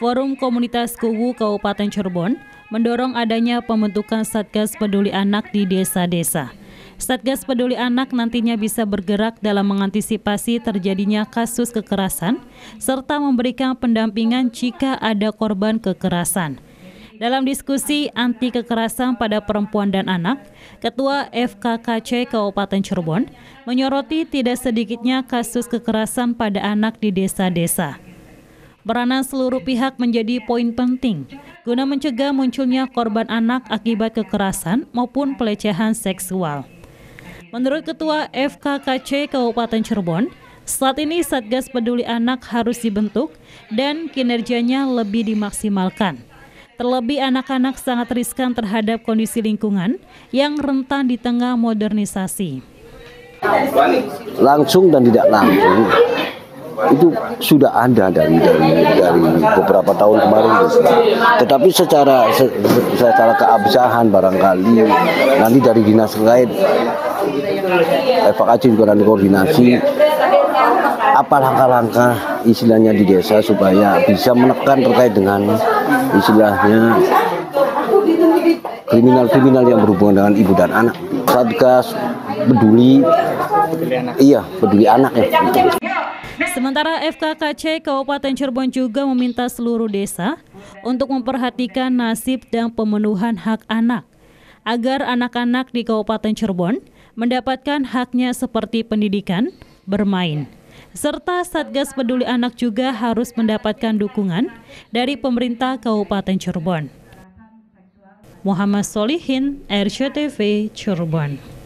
Forum Komunitas Kuwu Kabupaten Cirebon mendorong adanya pembentukan Satgas Peduli Anak di desa-desa. Satgas Peduli Anak nantinya bisa bergerak dalam mengantisipasi terjadinya kasus kekerasan serta memberikan pendampingan jika ada korban kekerasan. Dalam diskusi anti kekerasan pada perempuan dan anak, Ketua FKKC Kabupaten Cirebon menyoroti tidak sedikitnya kasus kekerasan pada anak di desa-desa. Peranan seluruh pihak menjadi poin penting guna mencegah munculnya korban anak akibat kekerasan maupun pelecehan seksual. Menurut Ketua FKKC Kabupaten Cirebon, saat ini Satgas Peduli Anak harus dibentuk dan kinerjanya lebih dimaksimalkan. Terlebih anak-anak sangat riskan terhadap kondisi lingkungan yang rentan di tengah modernisasi. Langsung dan tidak langsung itu sudah ada dari dari dari beberapa tahun kemarin tetapi secara secara keabsahan barangkali nanti dari dinas terkait evakuasi juga nanti koordinasi apa langkah-langkah istilahnya di desa supaya bisa menekan terkait dengan istilahnya kriminal-kriminal yang berhubungan dengan ibu dan anak. Satgas peduli, iya peduli anak ya. Iya. Sementara FKKC Kabupaten Cirebon juga meminta seluruh desa untuk memperhatikan nasib dan pemenuhan hak anak agar anak-anak di Kabupaten Cirebon mendapatkan haknya seperti pendidikan, bermain. Serta Satgas Peduli Anak juga harus mendapatkan dukungan dari pemerintah Kabupaten Cirebon. Muhammad Solihin, RCTV Cirebon.